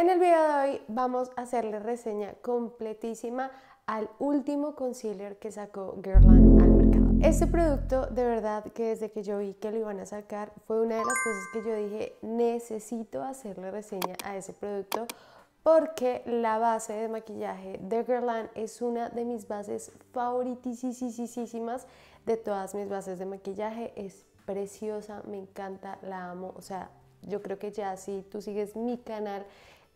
En el video de hoy vamos a hacerle reseña completísima al último concealer que sacó Guerlain al mercado. Este producto de verdad que desde que yo vi que lo iban a sacar fue una de las cosas que yo dije necesito hacerle reseña a ese producto porque la base de maquillaje de Guerlain es una de mis bases favoritísimas de todas mis bases de maquillaje. Es preciosa, me encanta, la amo, o sea, yo creo que ya si tú sigues mi canal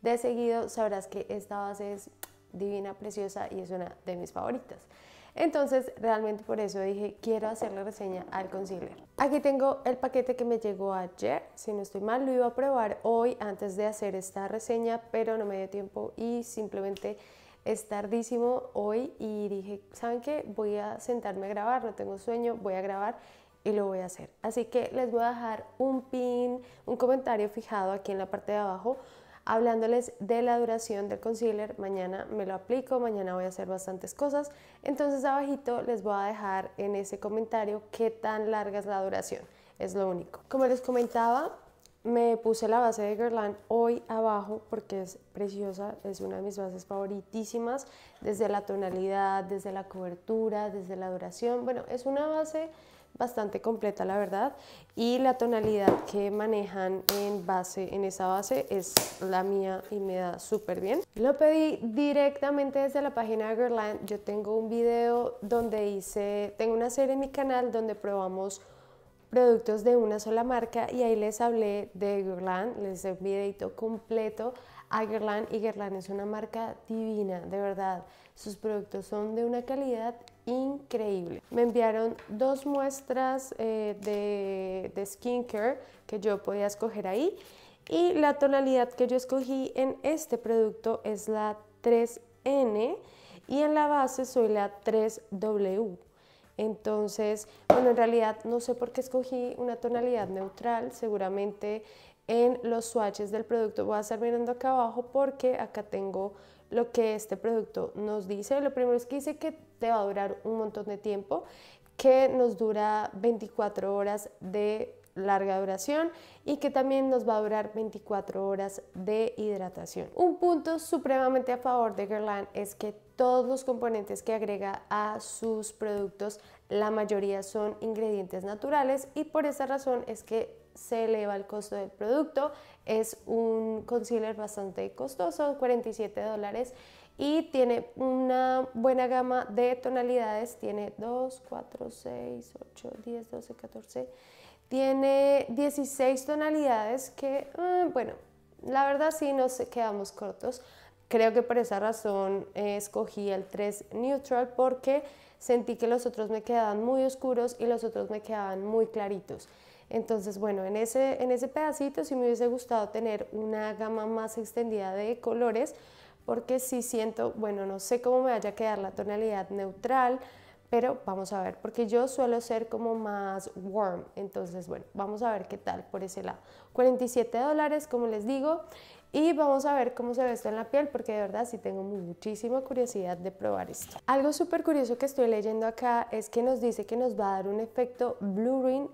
de seguido, sabrás que esta base es divina, preciosa y es una de mis favoritas. Entonces, realmente por eso dije, quiero hacer la reseña al concealer. Aquí tengo el paquete que me llegó ayer, si no estoy mal, lo iba a probar hoy antes de hacer esta reseña, pero no me dio tiempo y simplemente es tardísimo hoy y dije, ¿saben qué? Voy a sentarme a grabar, no tengo sueño, voy a grabar y lo voy a hacer. Así que les voy a dejar un pin, un comentario fijado aquí en la parte de abajo hablándoles de la duración del concealer. Mañana me lo aplico, mañana voy a hacer bastantes cosas. Entonces abajito les voy a dejar en ese comentario qué tan larga es la duración. Es lo único. Como les comentaba, me puse la base de Guerlain hoy abajo porque es preciosa, es una de mis bases favoritísimas, desde la tonalidad, desde la cobertura, desde la duración. Bueno, es una base bastante completa la verdad y la tonalidad que manejan en base en esa base es la mía y me da súper bien lo pedí directamente desde la página de Girland yo tengo un video donde hice tengo una serie en mi canal donde probamos productos de una sola marca y ahí les hablé de Guerlain, les hice un videito completo a Guerlain y Guerlain es una marca divina, de verdad. Sus productos son de una calidad increíble. Me enviaron dos muestras eh, de, de skincare que yo podía escoger ahí y la tonalidad que yo escogí en este producto es la 3N y en la base soy la 3W. Entonces, bueno, en realidad no sé por qué escogí una tonalidad neutral, seguramente en los swatches del producto voy a estar mirando acá abajo porque acá tengo lo que este producto nos dice. Lo primero es que dice que va a durar un montón de tiempo, que nos dura 24 horas de larga duración y que también nos va a durar 24 horas de hidratación. Un punto supremamente a favor de Guerlain es que todos los componentes que agrega a sus productos, la mayoría son ingredientes naturales y por esa razón es que se eleva el costo del producto. Es un concealer bastante costoso, 47 dólares y tiene una buena gama de tonalidades, tiene 2, 4, 6, 8, 10, 12, 14, tiene 16 tonalidades que, mm, bueno, la verdad sí nos quedamos cortos. Creo que por esa razón eh, escogí el 3 Neutral porque sentí que los otros me quedaban muy oscuros y los otros me quedaban muy claritos. Entonces, bueno, en ese, en ese pedacito sí me hubiese gustado tener una gama más extendida de colores, porque sí siento, bueno, no sé cómo me vaya a quedar la tonalidad neutral, pero vamos a ver, porque yo suelo ser como más warm, entonces bueno, vamos a ver qué tal por ese lado. 47 dólares, como les digo, y vamos a ver cómo se ve esto en la piel, porque de verdad sí tengo muchísima curiosidad de probar esto. Algo súper curioso que estoy leyendo acá es que nos dice que nos va a dar un efecto blurring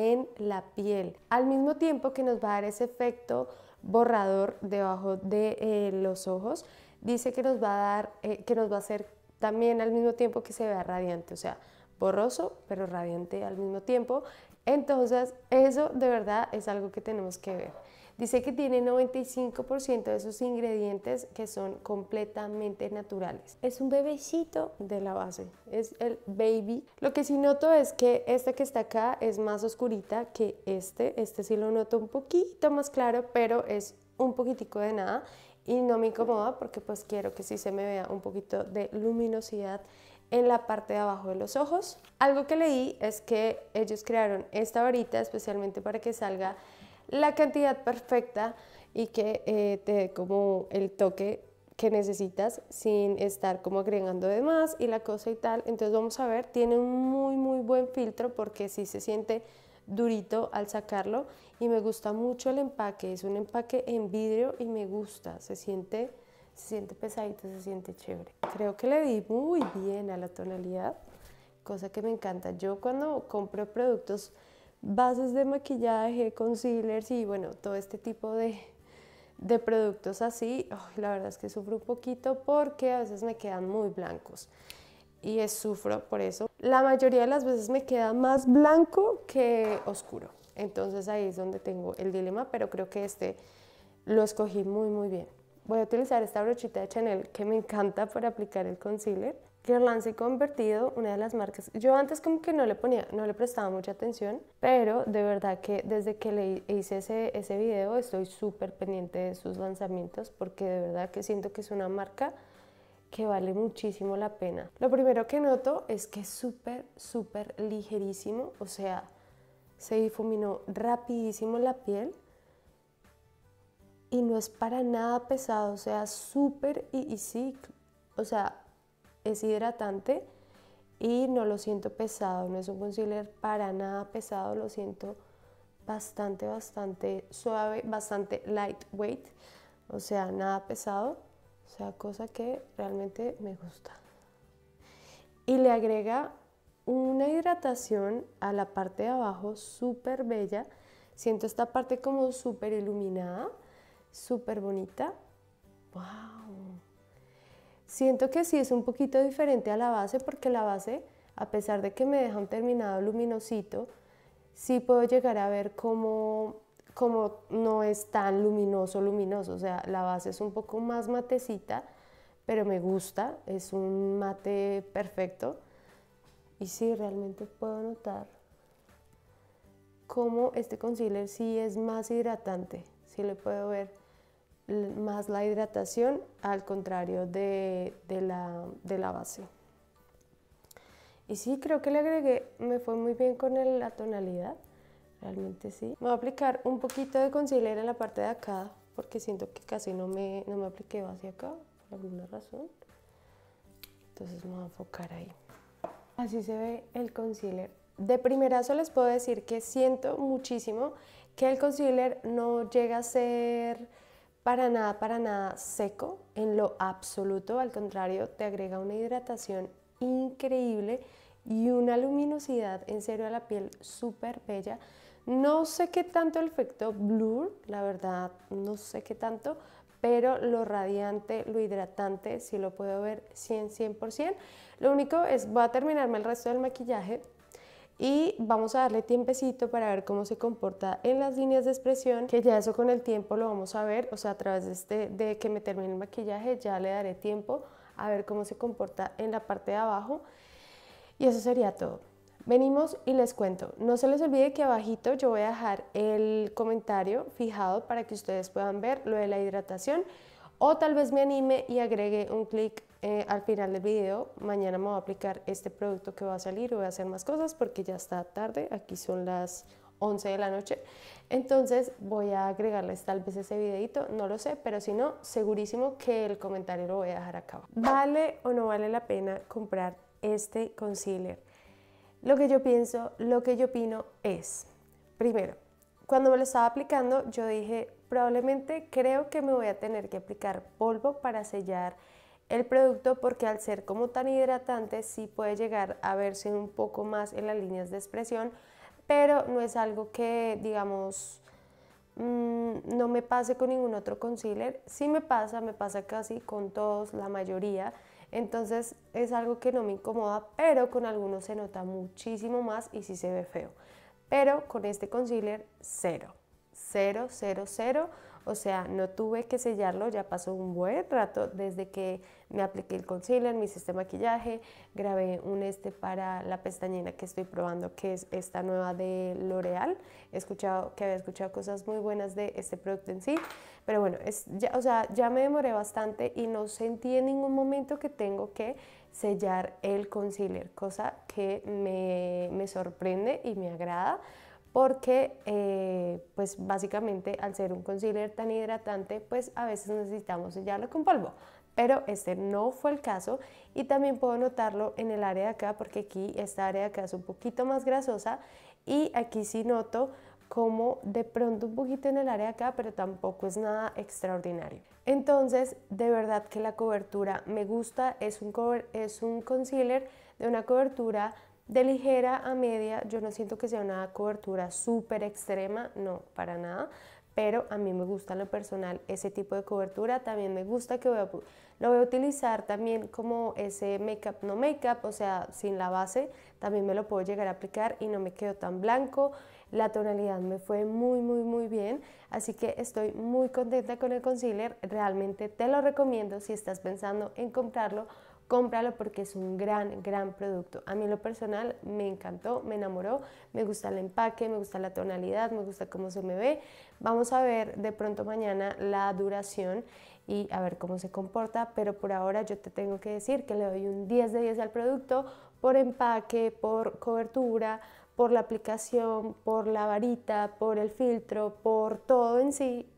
en la piel, al mismo tiempo que nos va a dar ese efecto borrador debajo de eh, los ojos, dice que nos va a dar, eh, que nos va a hacer también al mismo tiempo que se vea radiante, o sea, borroso pero radiante al mismo tiempo entonces, eso de verdad es algo que tenemos que ver. Dice que tiene 95% de sus ingredientes que son completamente naturales. Es un bebecito de la base, es el baby. Lo que sí noto es que esta que está acá es más oscurita que este. Este sí lo noto un poquito más claro, pero es un poquitico de nada y no me incomoda porque pues quiero que sí se me vea un poquito de luminosidad en la parte de abajo de los ojos. Algo que leí es que ellos crearon esta varita especialmente para que salga la cantidad perfecta y que eh, te dé como el toque que necesitas sin estar como agregando demás y la cosa y tal. Entonces vamos a ver, tiene un muy muy buen filtro porque sí se siente durito al sacarlo y me gusta mucho el empaque, es un empaque en vidrio y me gusta, se siente se siente pesadito, se siente chévere. Creo que le di muy bien a la tonalidad, cosa que me encanta. Yo cuando compro productos, bases de maquillaje, concealers y bueno, todo este tipo de, productos así, la verdad es que sufro un poquito porque a veces me quedan muy blancos y sufro por eso. La mayoría de las veces me queda más blanco que oscuro. Entonces ahí es donde tengo el dilema, pero creo que este lo escogí muy muy bien. Voy a utilizar esta brochita de Chanel que me encanta para aplicar el concealer. Guerlain se ha convertido una de las marcas. Yo antes como que no le ponía, no le prestaba mucha atención, pero de verdad que desde que le hice ese, ese video estoy súper pendiente de sus lanzamientos porque de verdad que siento que es una marca que vale muchísimo la pena. Lo primero que noto es que es súper, súper ligerísimo, o sea, se difuminó rapidísimo la piel y no es para nada pesado, o sea, súper easy, o sea, es hidratante y no lo siento pesado, no es un concealer para nada pesado, lo siento bastante, bastante suave, bastante lightweight, o sea, nada pesado, o sea, cosa que realmente me gusta. Y le agrega una hidratación a la parte de abajo súper bella, siento esta parte como súper iluminada, súper bonita. ¡Wow! Siento que sí es un poquito diferente a la base porque la base, a pesar de que me deja un terminado luminosito, sí puedo llegar a ver cómo, no es tan luminoso, luminoso. O sea, la base es un poco más matecita, pero me gusta, es un mate perfecto. Y sí, realmente puedo notar cómo este concealer sí es más hidratante, sí le puedo ver más la hidratación al contrario de, la, de la base. Y sí, creo que le agregué, me fue muy bien con la tonalidad, realmente sí. Me voy a aplicar un poquito de concealer en la parte de acá, porque siento que casi no me, no me apliqué hacia acá, por alguna razón. Entonces me voy a enfocar ahí. Así se ve el concealer. De primerazo les puedo decir que siento muchísimo que el concealer no llega a ser para nada, para nada seco en lo absoluto, al contrario, te agrega una hidratación increíble y una luminosidad en serio a la piel súper bella. No sé qué tanto el efecto blur, la verdad, no sé qué tanto, pero lo radiante, lo hidratante, sí lo puedo ver 100%, 100%. Lo único es, voy a terminarme el resto del maquillaje y vamos a darle tiempecito para ver cómo se comporta en las líneas de expresión, que ya eso con el tiempo lo vamos a ver, o sea, a través de, este, de que me termine el maquillaje ya le daré tiempo a ver cómo se comporta en la parte de abajo y eso sería todo. Venimos y les cuento. No se les olvide que abajito yo voy a dejar el comentario fijado para que ustedes puedan ver lo de la hidratación o tal vez me anime y agregue un clic eh, al final del video, mañana me voy a aplicar este producto que va a salir, voy a hacer más cosas porque ya está tarde, aquí son las 11 de la noche, entonces voy a agregarles tal vez ese videito, no lo sé, pero si no, segurísimo que el comentario lo voy a dejar acá. ¿Vale o no vale la pena comprar este concealer? Lo que yo pienso, lo que yo opino es, primero, cuando me lo estaba aplicando yo dije, probablemente creo que me voy a tener que aplicar polvo para sellar el producto porque al ser como tan hidratante sí puede llegar a verse un poco más en las líneas de expresión, pero no es algo que digamos mm, no me pase con ningún otro concealer, sí me pasa, me pasa casi con todos, la mayoría, entonces es algo que no me incomoda, pero con algunos se nota muchísimo más y sí se ve feo, pero con este concealer cero, cero, cero, cero o sea, no tuve que sellarlo, ya pasó un buen rato desde que me apliqué el concealer, mi sistema de maquillaje, grabé un este para la pestañina que estoy probando, que es esta nueva de L'Oreal. He escuchado que había escuchado cosas muy buenas de este producto en sí, pero bueno, ya, o sea, ya me demoré bastante y no sentí en ningún momento que tengo que sellar el concealer, cosa que me, me sorprende y me agrada porque eh, pues básicamente al ser un concealer tan hidratante pues a veces necesitamos sellarlo con polvo pero este no fue el caso y también puedo notarlo en el área de acá porque aquí esta área de acá es un poquito más grasosa y aquí sí noto como de pronto un poquito en el área de acá, pero tampoco es nada extraordinario. Entonces, de verdad que la cobertura me gusta, es un, es un concealer de una cobertura de ligera a media, yo no siento que sea una cobertura súper extrema, no, para nada, pero a mí me gusta en lo personal ese tipo de cobertura, también me gusta que lo voy a utilizar también como ese make-up, no make-up, o sea, sin la base, también me lo puedo llegar a aplicar y no me quedo tan blanco, la tonalidad me fue muy, muy, muy bien, así que estoy muy contenta con el concealer, realmente te lo recomiendo si estás pensando en comprarlo, cómpralo porque es un gran, gran producto. A mí lo personal me encantó, me enamoró, me gusta el empaque, me gusta la tonalidad, me gusta cómo se me ve. Vamos a ver de pronto mañana la duración y a ver cómo se comporta, pero por ahora yo te tengo que decir que le doy un 10 de 10 al producto por empaque, por cobertura, por la aplicación, por la varita, por el filtro, por todo en sí,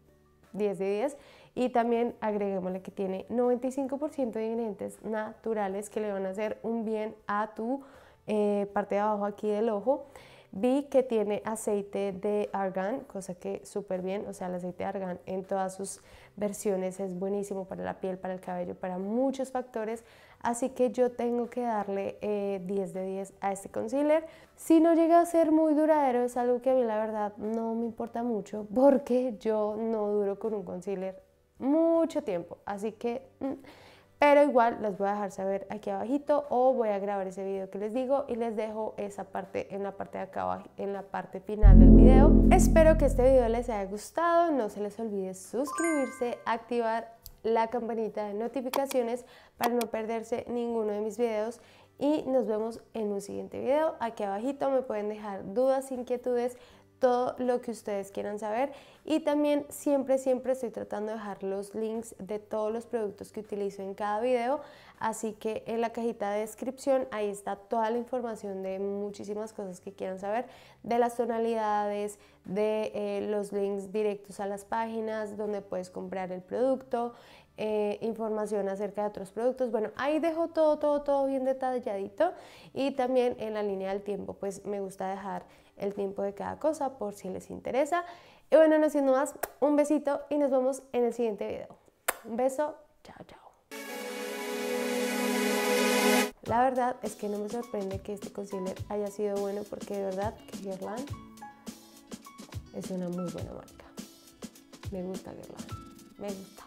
10 de 10 y también agreguémosle que tiene 95% de ingredientes naturales que le van a hacer un bien a tu eh, parte de abajo aquí del ojo. Vi que tiene aceite de argán, cosa que súper bien, o sea, el aceite de argán en todas sus versiones es buenísimo para la piel, para el cabello, para muchos factores. Así que yo tengo que darle 10 eh, de 10 a este concealer. Si no llega a ser muy duradero, es algo que a mí la verdad no me importa mucho porque yo no duro con un concealer mucho tiempo. Así que, mm, pero igual los voy a dejar saber aquí abajito o voy a grabar ese video que les digo y les dejo esa parte en la parte de acá abajo, en la parte final del video. Espero que este video les haya gustado. No se les olvide suscribirse, activar la campanita de notificaciones para no perderse ninguno de mis videos y nos vemos en un siguiente video. Aquí abajito me pueden dejar dudas, inquietudes todo lo que ustedes quieran saber y también siempre siempre estoy tratando de dejar los links de todos los productos que utilizo en cada video así que en la cajita de descripción ahí está toda la información de muchísimas cosas que quieran saber de las tonalidades de eh, los links directos a las páginas donde puedes comprar el producto eh, información acerca de otros productos. Bueno, ahí dejo todo, todo, todo bien detalladito y también en la línea del tiempo, pues me gusta dejar el tiempo de cada cosa por si les interesa. Y bueno, no siendo más, un besito y nos vemos en el siguiente video. Un beso, chao, chao. La verdad es que no me sorprende que este concealer haya sido bueno porque de verdad que Guerlain es una muy buena marca. Me gusta Guerlain, me gusta.